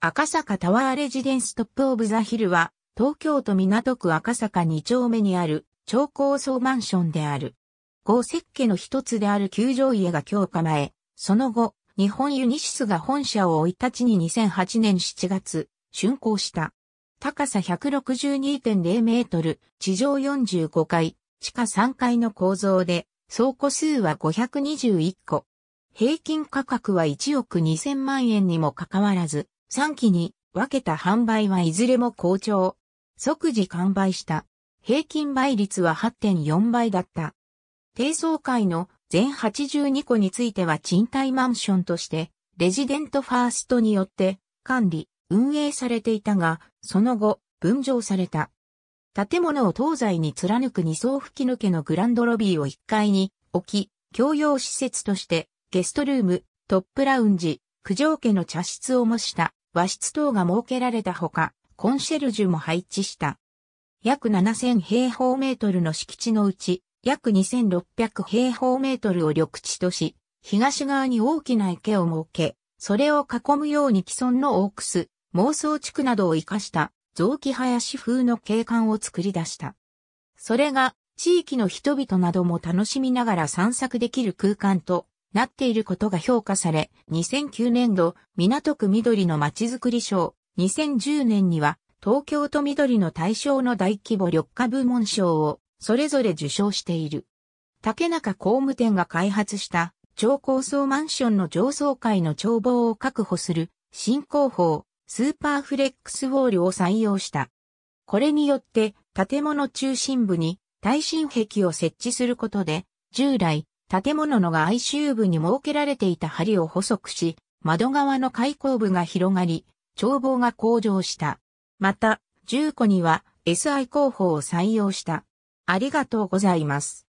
赤坂タワーレジデンストップオブザヒルは、東京都港区赤坂2丁目にある超高層マンションである。豪設計の一つである球場家が今日構え、その後、日本ユニシスが本社を追い立ちに2008年7月、竣工した。高さ162.0メートル、地上45階、地下3階の構造で、倉庫数は521個。平均価格は1億2000万円にもかかわらず、3期に分けた販売はいずれも好調。即時完売した。平均倍率は8.4倍だった。低層階の全82個については賃貸マンションとして、レジデントファーストによって管理、運営されていたが、その後、分譲された。建物を東西に貫く二層吹き抜けのグランドロビーを1階に置き、共用施設として、ゲストルーム、トップラウンジ、九条家の茶室を模した和室等が設けられたほか、コンシェルジュも配置した。約7000平方メートルの敷地のうち、約2600平方メートルを緑地とし、東側に大きな池を設け、それを囲むように既存のオークス、妄想地区などを生かした雑木林風の景観を作り出した。それが地域の人々なども楽しみながら散策できる空間となっていることが評価され、2009年度、港区緑のまちづくり賞、2010年には、東京都緑の大賞の大規模緑化部門賞を、それぞれ受賞している。竹中工務店が開発した、超高層マンションの上層階の眺望を確保する、新工法、スーパーフレックスウォールを採用した。これによって、建物中心部に耐震壁を設置することで、従来、建物の外周部に設けられていた梁を細くし、窓側の開口部が広がり、眺望が向上した。また、重戸には SI 工法を採用した。ありがとうございます。